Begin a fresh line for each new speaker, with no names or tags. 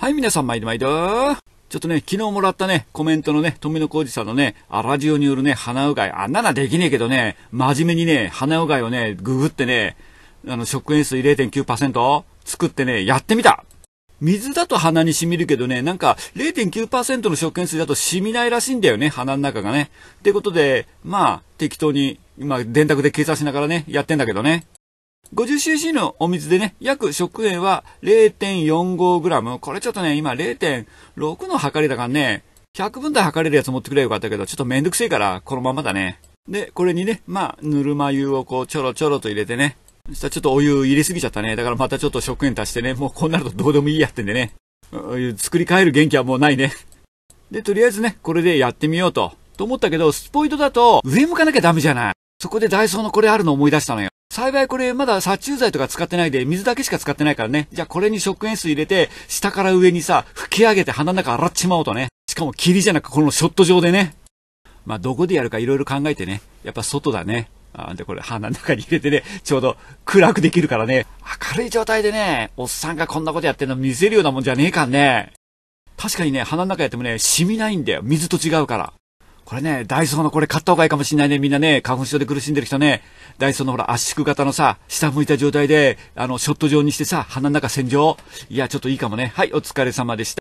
はい、皆さん、毎度毎度。ちょっとね、昨日もらったね、コメントのね、富野浩二さんのね、あラジオによるね、鼻うがい。あんななできねえけどね、真面目にね、鼻うがいをね、ググってね、あの、食塩水0.9%作ってね、やってみた水だと鼻に染みるけどね、なんか0.9%の食塩水だと染みないらしいんだよね、鼻の中がね。ってことで、まあ、適当に、今、電卓で計算しながらね、やってんだけどね。50cc のお水でね、約食塩は 0.45g。これちょっとね、今0.6の測りだからね、100分台測れるやつ持ってくればよかったけど、ちょっとめんどくせえから、このままだね。で、これにね、まあ、ぬるま湯をこう、ちょろちょろと入れてね。そしたらちょっとお湯入れすぎちゃったね。だからまたちょっと食塩足してね、もうこうなるとどうでもいいやってんでね。作り変える元気はもうないね。で、とりあえずね、これでやってみようと。と思ったけど、スポイトだと、上向かなきゃダメじゃない。そこでダイソーのこれあるの思い出したのよ。幸いこれまだ殺虫剤とか使ってないで、水だけしか使ってないからね。じゃあこれに食塩水入れて、下から上にさ、吹き上げて鼻の中洗っちまおうとね。しかも霧じゃなくこのショット状でね。まあどこでやるかいろいろ考えてね。やっぱ外だね。あんで、これ鼻の中に入れてね、ちょうど暗くできるからね。明るい状態でね、おっさんがこんなことやってんの見せるようなもんじゃねえかんね。確かにね、鼻の中やってもね、染みないんだよ。水と違うから。これね、ダイソーのこれ買った方がいいかもしんないね。みんなね、花粉症で苦しんでる人ね、ダイソーのほら圧縮型のさ、下向いた状態で、あの、ショット状にしてさ、鼻の中洗浄。いや、ちょっといいかもね。はい、お疲れ様でした。